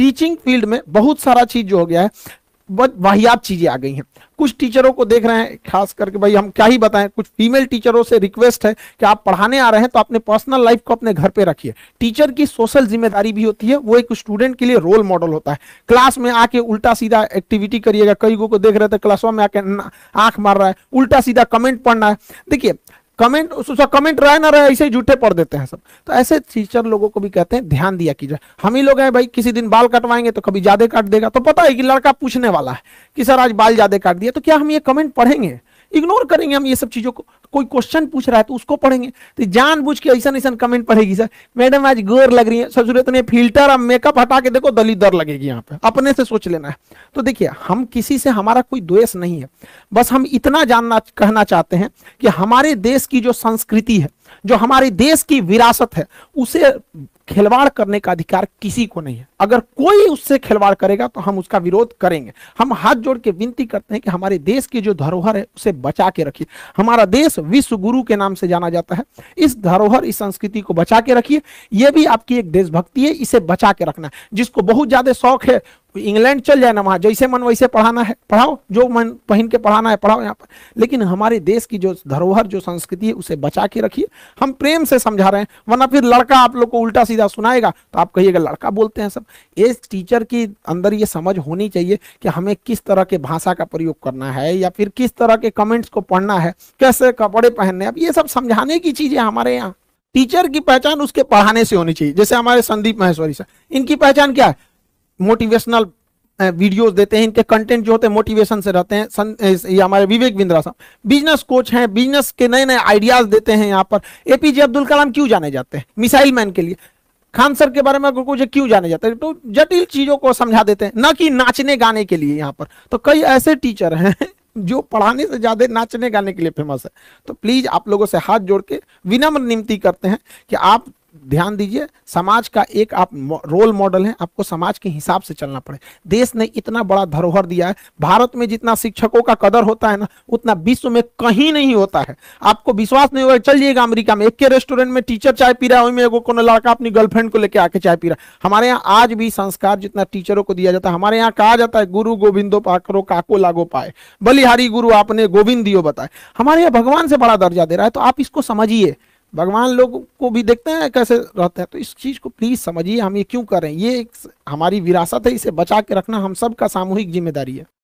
teaching field में बहुत सारा चीज जो हो गया है वाहियात चीजें आ गई हैं कुछ टीचरों को देख रहे हैं खास करके भाई हम क्या ही बताएं कुछ फीमेल टीचरों से रिक्वेस्ट है कि आप पढ़ाने आ रहे हैं तो अपने पर्सनल लाइफ को अपने घर पे रखिए टीचर की सोशल जिम्मेदारी भी होती है वो एक स्टूडेंट के लिए रोल मॉडल होता है क्लास में आके उल्टा सीधा एक्टिविटी करिएगा कई को देख रहे थे क्लासों में आके आंख मार रहा है उल्टा सीधा कमेंट पढ़ना है देखिए कमेंट उसका कमेंट रहे ना रहे ऐसे ही झूठे पढ़ देते हैं सब तो ऐसे टीचर लोगों को भी कहते हैं ध्यान दिया कीजिए हम ही लोग हैं भाई किसी दिन बाल कटवाएंगे तो कभी ज्यादा काट देगा तो पता है कि लड़का पूछने वाला है कि सर आज बाल ज्यादा काट दिया तो क्या हम ये कमेंट पढ़ेंगे इग्नोर करेंगे हम ये सब चीजों को कोई क्वेश्चन पूछ रहा है तो उसको पढ़ेंगे तो बुझ के ऐसा ऐसा कमेंट पढ़ेगी सर मैडम आज गोर लग रही है सर जरूरत नहीं फिल्टर और मेकअप हटा के देखो दलित दर लगेगी यहाँ पे अपने से सोच लेना है तो देखिए हम किसी से हमारा कोई द्वेष नहीं है बस हम इतना जानना कहना चाहते हैं कि हमारे देश की जो संस्कृति है जो हमारे देश की विरासत है उसे खिलवाड़ करने का अधिकार किसी को नहीं है अगर कोई उससे खिलवाड़ करेगा तो हम उसका विरोध करेंगे हम हाथ जोड़ के विनती करते हैं कि हमारे देश की जो धरोहर है उसे बचा के रखिए हमारा देश विश्व गुरु के नाम से जाना जाता है इस धरोहर इस संस्कृति को बचा के रखिए यह भी आपकी एक देशभक्ति है इसे बचा के रखना जिसको बहुत ज्यादा शौक है इंग्लैंड चल जाए ना वहां जैसे मन वैसे पढ़ाना है पढ़ाओ जो मन पहन के पढ़ाना है पढ़ाओ यहाँ पर लेकिन हमारे देश की जो धरोहर जो संस्कृति है उसे बचा के रखिए हम प्रेम से समझा रहे हैं वरना फिर लड़का आप लोग को उल्टा सीधा सीधा सुनाएगा तो आप कहिएगा लड़का बोलते हैं सब इस टीचर की अंदर ये समझ होनी चाहिए कि हमें किस तरह के भाषा का प्रयोग करना है या फिर किस तरह के कमेंट्स को पढ़ना है कैसे कपड़े पहनने अब ये सब समझाने की चीज़ें हमारे यहाँ टीचर की पहचान उसके पढ़ाने से होनी चाहिए जैसे हमारे संदीप महेश्वरी सर इनकी पहचान क्या है मोटिवेशनल वीडियोस देते हैं इनके कंटेंट जो होते हैं मोटिवेशन से रहते हैं ये हमारे विवेक बिंद्रा साहब बिजनेस कोच हैं बिजनेस के नए नए आइडियाज देते हैं यहाँ पर एपीजे अब्दुल कलाम क्यों जाने जाते हैं मिसाइल मैन के लिए खान सर के बारे में कुछ क्यों जाने जाते हैं तो जटिल चीजों को समझा देते हैं ना कि नाचने गाने के लिए यहाँ पर तो कई ऐसे टीचर हैं जो पढ़ाने से ज्यादा नाचने गाने के लिए फेमस है तो प्लीज आप लोगों से हाथ जोड़ के विनम्र निमती करते हैं कि आप ध्यान दीजिए समाज का एक आप रोल मॉडल है आपको समाज के हिसाब से चलना पड़े देश ने इतना बड़ा धरोहर दिया है भारत में जितना शिक्षकों का कदर होता है ना उतना विश्व में कहीं नहीं होता है आपको विश्वास नहीं होगा चलिएगा अमेरिका में एक के रेस्टोरेंट में टीचर चाय पी रहा है वहीं में लड़का अपनी गर्लफ्रेंड को लेकर आके चाय पी रहा है हमारे यहाँ आज भी संस्कार जितना टीचरों को दिया जाता है हमारे यहाँ कहा जाता है गुरु गोविंदो पाकरो काको लागो पाए बलिहारी गुरु आपने गोविंद दियो बताए हमारे यहाँ भगवान से बड़ा दर्जा दे रहा है तो आप इसको समझिए भगवान लोग को भी देखते हैं कैसे रहते हैं तो इस चीज़ को प्लीज़ समझिए हम ये क्यों कर रहे हैं ये एक हमारी विरासत है इसे बचा के रखना हम सब का सामूहिक जिम्मेदारी है